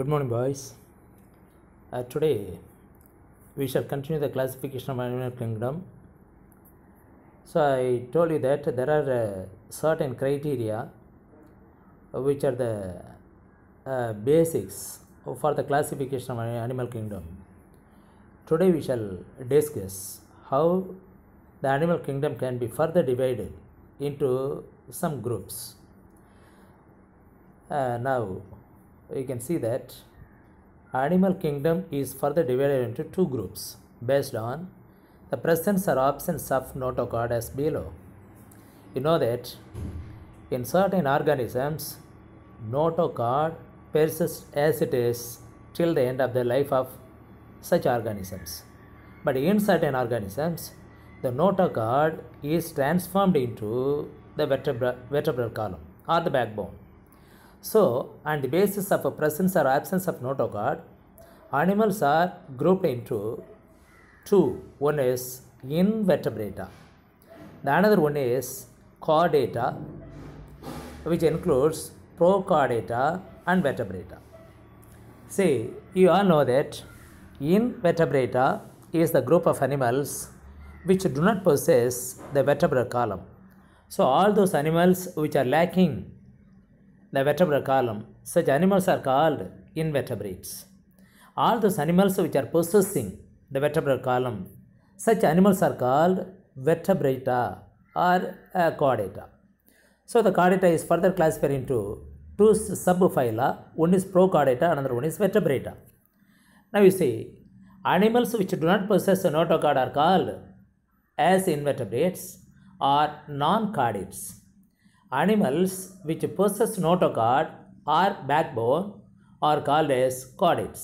good morning boys uh, today we shall continue the classification of animal kingdom so i told you that there are uh, certain criteria uh, which are the uh, basics for the classification of animal kingdom today we shall discuss how the animal kingdom can be further divided into some groups uh, now you can see that animal kingdom is further divided into two groups based on the presence or absence of notochord as below. You know that in certain organisms, notochord persists as it is till the end of the life of such organisms. But in certain organisms, the notochord is transformed into the vertebra vertebral column or the backbone. So, on the basis of a presence or absence of notochord, animals are grouped into two. One is invertebrata. The another one is chordata, which includes prochordata and vertebrata. See, you all know that invertebrata is the group of animals which do not possess the vertebral column. So, all those animals which are lacking the vertebral column. Such animals are called invertebrates. All those animals which are possessing the vertebral column, such animals are called vertebrata or uh, chordata. So the chordata is further classified into two subphyla, one is prochordata, another one is vertebrata. Now you see, animals which do not possess a notochord are called as invertebrates or non-chordates. Animals which possess notochord or backbone are called as chordates.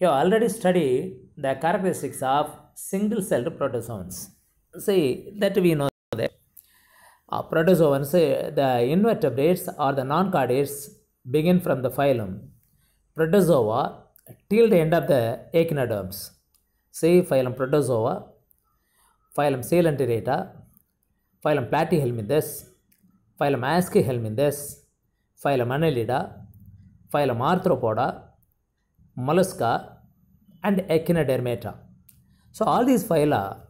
You already studied the characteristics of single-celled protozoans. See, that we know that. Uh, protozoans, uh, the invertebrates or the non-chordates begin from the phylum. Protozoa till the end of the echinoderms. See, phylum protozoa, phylum Coelenterata, phylum Platyhelminthes, Phylum helminthes, Phylum Annelida, Phylum Arthropoda, Mollusca and Echinodermata. So all these phyla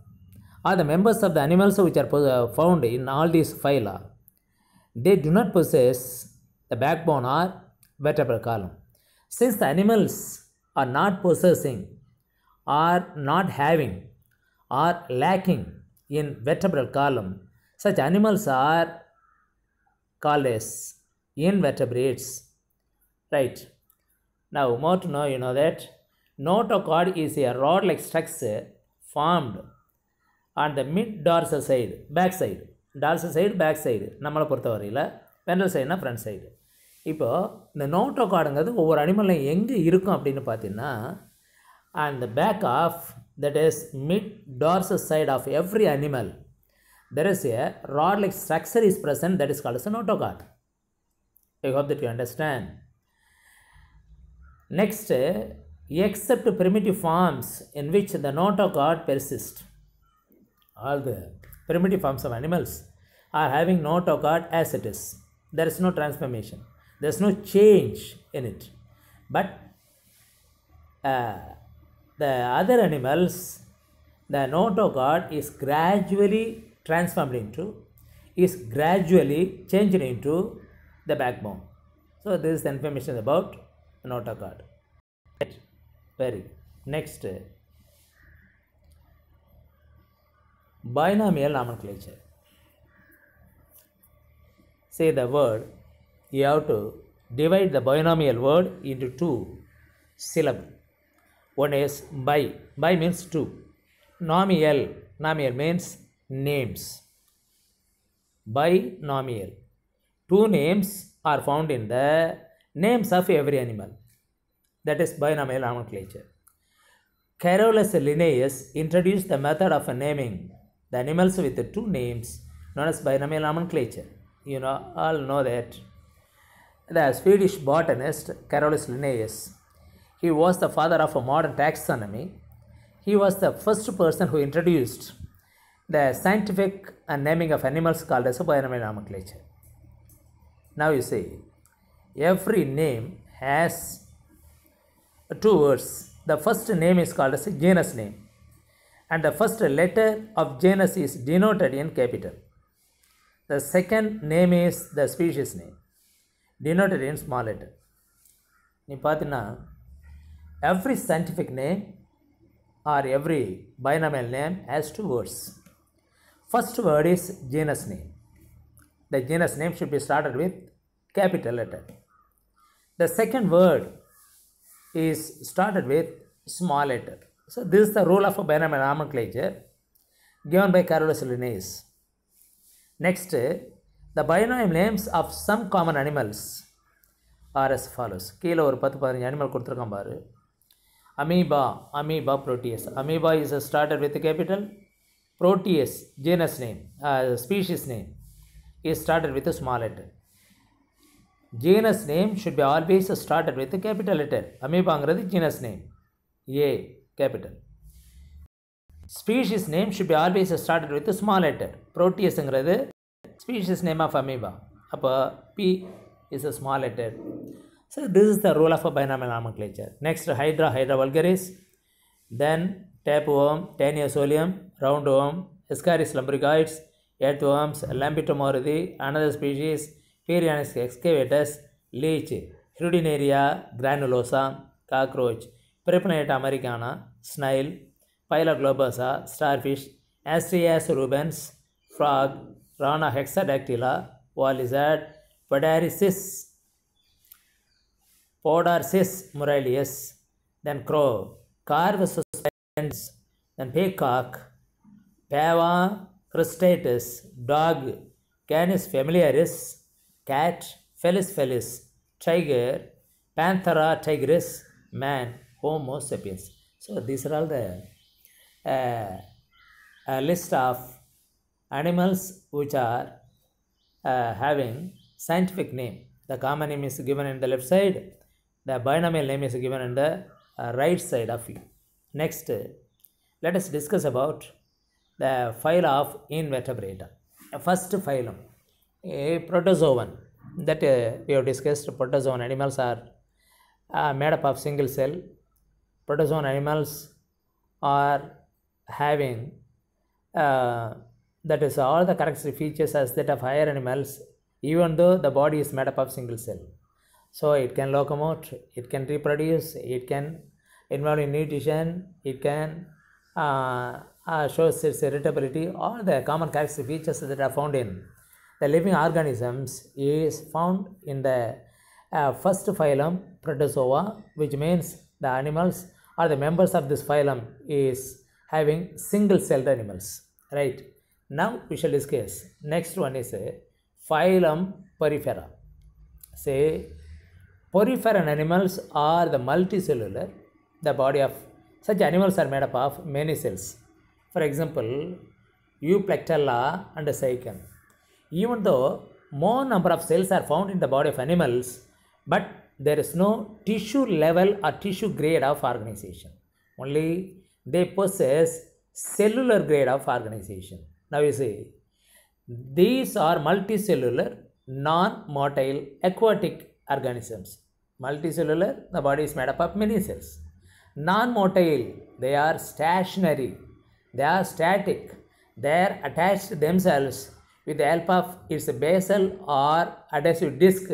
are the members of the animals which are uh, found in all these phyla. They do not possess the backbone or vertebral column. Since the animals are not possessing, are not having, are lacking in vertebral column, such animals are called as invertebrates. Right. Now, more to know, you know that notochord is a rod-like structure formed on the mid-dorsal side, back side. Dorsal side, back side. நம்மளை பொறுத்த வரையில் ventral சைடுனா front side இப்போது இந்த நோட்டோகார்டுங்கிறது ஒவ்வொரு அனிமலில் எங்கே இருக்கும் அப்படின்னு பார்த்தீங்கன்னா and the back of that is mid dorsal side of every animal there is a rod like structure is present that is called as an autocard. I hope that you understand. Next, except primitive forms in which the notochord persists. All the primitive forms of animals are having notochord as it is. There is no transformation. There is no change in it. But uh, the other animals, the notochord is gradually transformed into is gradually changed into the backbone. So this is the information about an card. Very Next, binomial nomenclature. Say the word, you have to divide the binomial word into two syllables. One is by, by means two. Nomial, nomial means names. Binomial. Two names are found in the names of every animal. That is binomial nomenclature. Carolus Linnaeus introduced the method of naming the animals with two names known as binomial nomenclature. You know, all know that. The Swedish botanist Carolus Linnaeus, he was the father of a modern taxonomy. He was the first person who introduced the scientific uh, naming of animals called as a binomial nomenclature. Now you see, every name has two words. The first name is called as a genus name and the first letter of genus is denoted in capital. The second name is the species name denoted in small letter. Every scientific name or every binomial name has two words. First word is genus name. The genus name should be started with capital letter. The second word is started with small letter. So this is the rule of a binomial nomenclature given by Carolus Linnaeus. Next, the binomial names of some common animals are as follows. Kilo or பத்து animal animal கொடுத்துருக்கோம் Amoeba, amoeba amoeba proteus a is with with Proteus, genus name, uh, species name, is started with a small letter. Genus name should be always started with a capital letter. Amoeba the genus name. A capital. Species name should be always started with a small letter. Proteus the species name of amoeba. Appa P is a small letter. So this is the role of a binomial nomenclature. Next Hydra, Hydra vulgaris. Then tapeworm taenia solium roundworm ascaris lumbricoides एट ओम्स लंबिटमारुति another species perionyx excavatus leech hirudinaria granulosa cockroach periplaneta americana snail pila globosa starfish asterias rubens frog rana hexadactyla wall lizard पडारी podarcis muralis crow corvus than peacock, pava, crustatus, dog, canis familiaris, cat, felis felis, tiger, panthera tigris, man, homo sapiens. So these are all the uh, a list of animals which are uh, having scientific name. The common name is given in the left side. The binomial name is given in the uh, right side of you. Next, let us discuss about the phylum of invertebrata. First phylum, a protozoan that uh, we have discussed protozoan animals are uh, made up of single cell. Protozoan animals are having uh, that is all the characteristic features as that of higher animals even though the body is made up of single cell. So it can locomote, it can reproduce, it can involved in nutrition, it can uh, uh, shows its irritability or the common characteristic features that are found in the living organisms is found in the uh, first phylum protozoa which means the animals or the members of this phylum is having single celled animals right now we shall discuss next one is a phylum porifera say Porifera animals are the multicellular the body of such animals are made up of many cells. For example, Euplectella and Cycan. Even though more number of cells are found in the body of animals, but there is no tissue level or tissue grade of organization. Only they possess cellular grade of organization. Now you see, these are multicellular, non-motile, aquatic organisms. Multicellular, the body is made up of many cells non-motile, they are stationary, they are static, they are attached themselves with the help of its basal or adhesive disc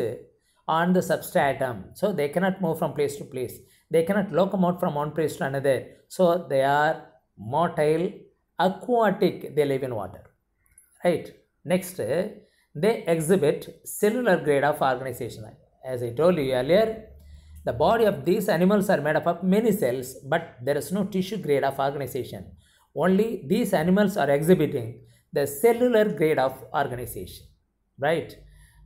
on the substratum. So they cannot move from place to place. They cannot locomote from one place to another. So they are motile, aquatic, they live in water. Right. Next, they exhibit cellular grade of organization. As I told you earlier, the body of these animals are made up of many cells, but there is no tissue grade of organization. Only these animals are exhibiting the cellular grade of organization, right?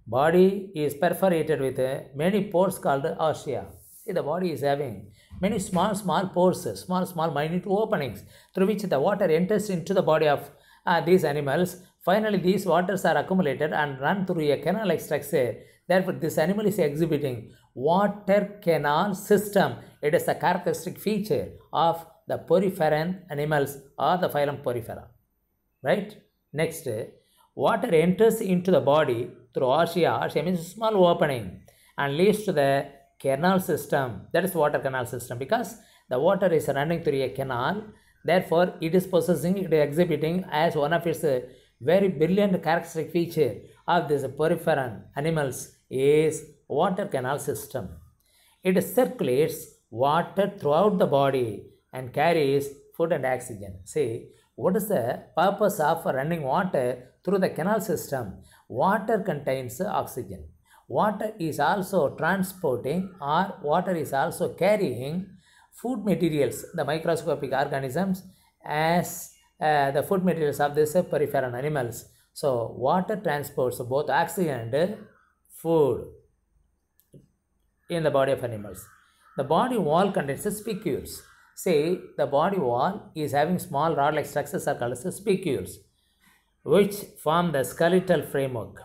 Body is perforated with uh, many pores called osia. See, the body is having many small, small pores, small, small, minute openings through which the water enters into the body of uh, these animals. Finally, these waters are accumulated and run through a canal-like structure. Therefore, this animal is exhibiting water canal system. It is a characteristic feature of the poriferan animals or the phylum Porifera. Right? Next, water enters into the body through ossia, ossia means small opening and leads to the canal system. That is water canal system because the water is running through a canal. Therefore, it is possessing, it is exhibiting as one of its very brilliant characteristic feature of this poriferan animals is water canal system. It circulates water throughout the body and carries food and oxygen. See, what is the purpose of running water through the canal system? Water contains oxygen. Water is also transporting or water is also carrying food materials, the microscopic organisms as uh, the food materials of these peripheral animals. So water transports both oxygen and food in the body of animals. The body wall contains spicules. Say the body wall is having small rod-like structures are called spicules, which form the skeletal framework.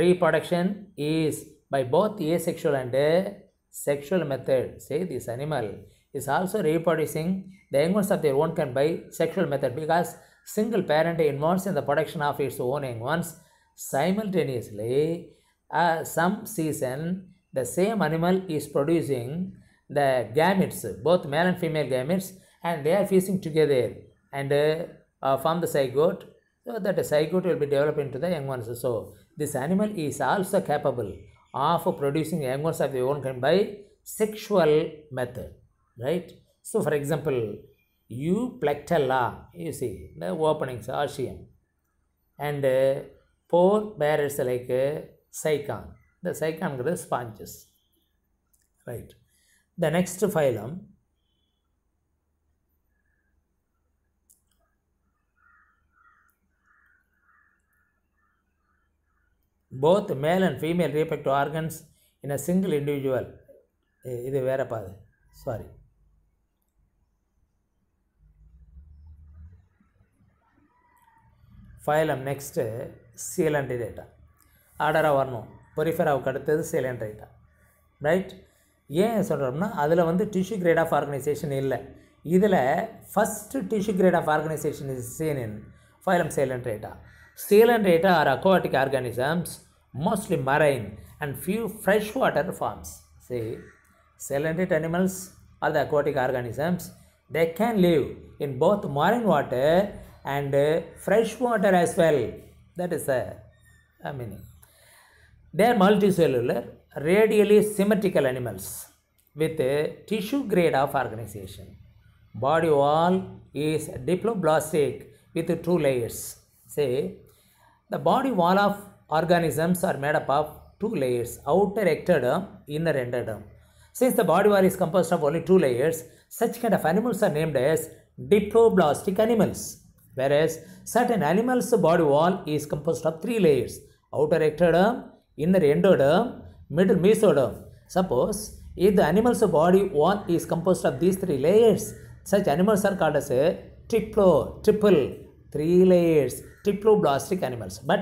Reproduction is by both asexual and asexual method. Say this animal is also reproducing the youngsters of their own kind by sexual method because single parent involves in the production of its own young ones simultaneously uh, some season the same animal is producing the gametes, both male and female gametes, and they are fusing together and uh, uh, form the zygote. So that the zygote will be developed into the young ones. So this animal is also capable of producing young ones of their own kind by sexual method, right? So for example, you plectella, you see the openings, ocean, and uh, pore bearers like uh, cycon. இந்த சைக்கான்கிறது sponges right the next phylum both male and female reproductive organs in a single individual இது வேற பாது sorry phylum next coelenterata ஆர்டராக வரணும் அவுக்கு அடுத்தது சிலண்ட்ரைட்டா right ஏன் சொல்கிறோம்னா அதில் வந்து டிஷு கிரேட் ஆஃப் ஆர்கனைசேஷன் இல்லை இதில் first tissue grade of organisation is seen in phylum coelenterata ரைட்டா are aquatic organisms mostly marine and few fresh water forms சி coelenterate animals are the aquatic organisms they can live in both marine water and fresh water as well that is a meaning They are multicellular, radially symmetrical animals with a tissue grade of organization. Body wall is diploblastic with two layers. Say, the body wall of organisms are made up of two layers, outer ectoderm, inner endoderm. Since the body wall is composed of only two layers, such kind of animals are named as diploblastic animals. Whereas certain animals' body wall is composed of three layers, outer ectoderm, in the endoderm, middle mesoderm. Suppose if the animal's body one is composed of these three layers, such animals are called as a triplo, triple, three layers, diploblastic animals. But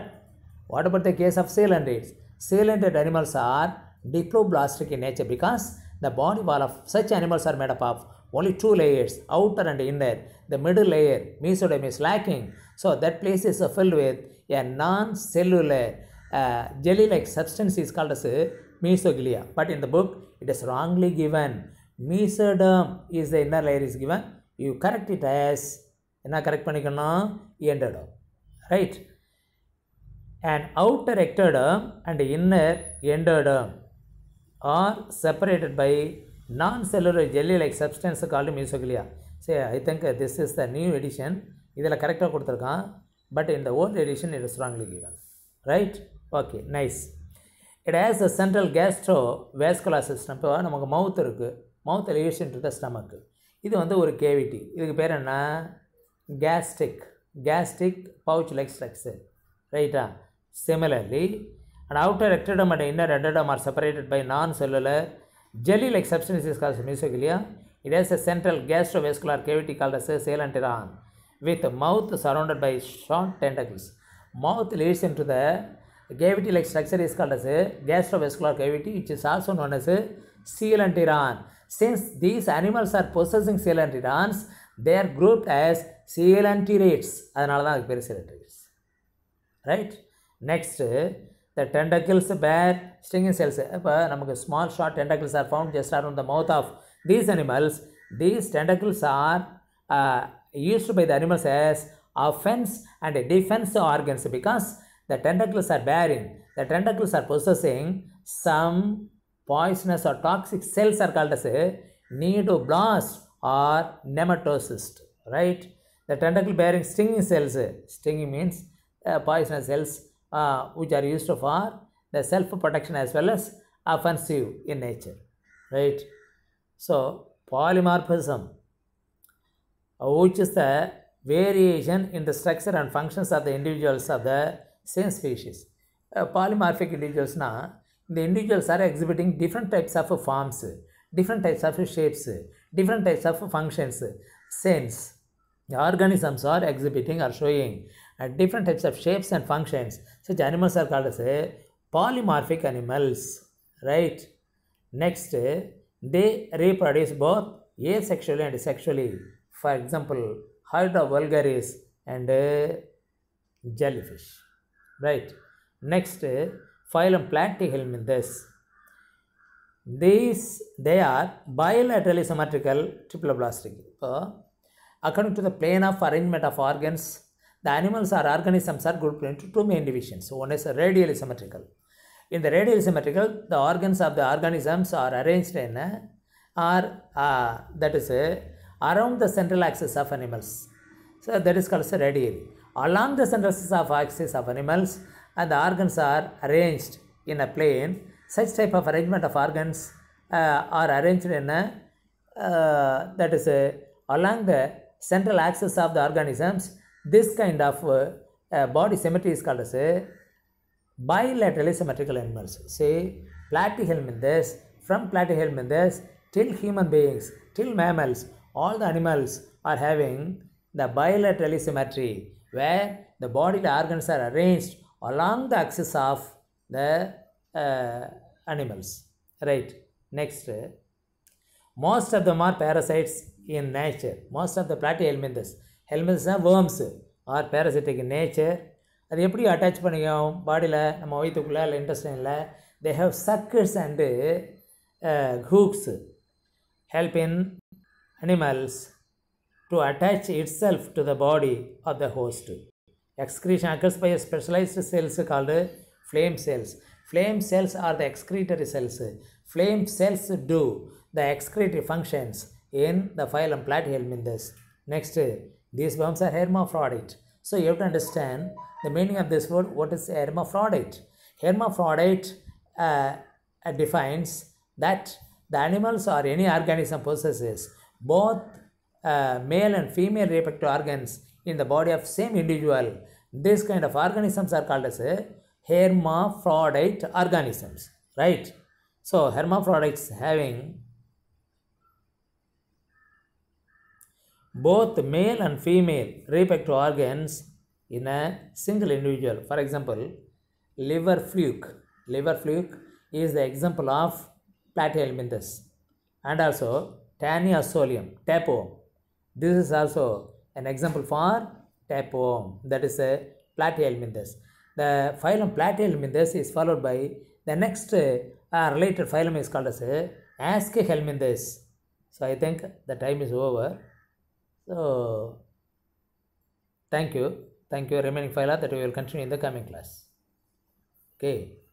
what about the case of cylindrids? Cylindered animals are diploblastic in nature because the body wall of such animals are made up of only two layers, outer and inner. The middle layer, mesoderm, is lacking. So that place is filled with a non-cellular jelly like like is called as as mesoglia. But in the book, it is wrongly given. Mesoderm is the inner layer is given. You correct it என்ன correct பண்ணிக்கணும் endoderm right and outer ectoderm and inner endoderm are separated by non cellular jelly like substance called mesoglea சரி I think this is the new edition இதில் கரெக்டாக கொடுத்துருக்கான் but இந்த old edition it is wrongly given right okay nice it has a central gastro vascular system இப்போ நமக்கு மவுத் இருக்குது மவுத் elevation த ஸ்டமக்கு இது வந்து ஒரு கேவிட்டி இதுக்கு பேர் என்ன gastric gastric pouch like structure ரைட்டா similarly and outer ectoderm and inner endoderm are separated by non cellular jelly like substances காஸ் இல்லையா it has a central gastro vascular cavity call as coelenteron with mouth surrounded by short tentacles mouth leads in to the The cavity like structure is called as a gastrovascular cavity which is also known as a coelenteron. Since these animals are possessing coelenterons, they are grouped as coelenterates. அதனால Right? Next, the tentacles bear stinging cells. small short tentacles are found just around the mouth of these animals. These tentacles are uh, used by the animals as offense and defense organs because the tentacles are bearing, the tentacles are possessing some poisonous or toxic cells are called as a neodoblast or nematocyst, right? The tentacle bearing stinging cells, stinging means uh, poisonous cells uh, which are used for the self protection as well as offensive in nature, right? So, polymorphism, uh, which is the variation in the structure and functions of the individuals of the same species polymorphic individuals individual are exhibiting different types of forms different of shapes different of functions organisms are exhibiting or showing different of shapes and फन such animal are call polymorphic animal right next they reproduce both asexually and sexually for example hydra vulgaris and jellyfish right next phylum plantihelm in this these they are bilaterally symmetrical triploblastic uh, according to the plane of arrangement of organs the animals or organisms are grouped into two main divisions one is radially symmetrical in the radially symmetrical the organs of the organisms are arranged in a, are uh, that is a, around the central axis of animals so that is called as radially along the centers of axis of animals and the organs are arranged in a plane. Such type of arrangement of organs uh, are arranged in a, uh, that is a, uh, along the central axis of the organisms. This kind of uh, uh body symmetry is called as a uh, bilaterally symmetrical animals. Say platyhelminthes, from platyhelminthes till human beings, till mammals, all the animals are having the bilaterally symmetry where the bodily organs are arranged along the axis of the uh, animals. Right, next. Most of them are parasites in nature. Most of the platyhelminthes. Helminthes are worms or parasitic in nature. அது எப்படி attach பண்ணிக்கும் பாடியில் நம்ம வயிற்றுக்குள்ளே இல்லை இன்ட்ரெஸ்டில் they have suckers and hooks help in animals to attach itself to the body of the host. Excretion occurs by a specialized cells called flame cells. Flame cells are the excretory cells. Flame cells do the excretory functions in the phylum Platyhelminthes. Next, these worms are hermaphrodite. So you have to understand the meaning of this word. What is hermaphrodite? Hermaphrodite uh, defines that the animals or any organism possesses both uh, male and female reproductive organs in the body of same individual. This kind of organisms are called as hermaphrodite organisms, right? So, hermaphrodites having both male and female reproductive organs in a single individual. For example, liver fluke. Liver fluke is the example of platyhelminthes and also tanniosolium, tapeworm. This is also an example for tapeworm, that is a platyhelminthes. The phylum platyhelminthes is followed by the next uh, related phylum is called as uh, So I think the time is over. So thank you. Thank you remaining phyla that we will continue in the coming class. Okay.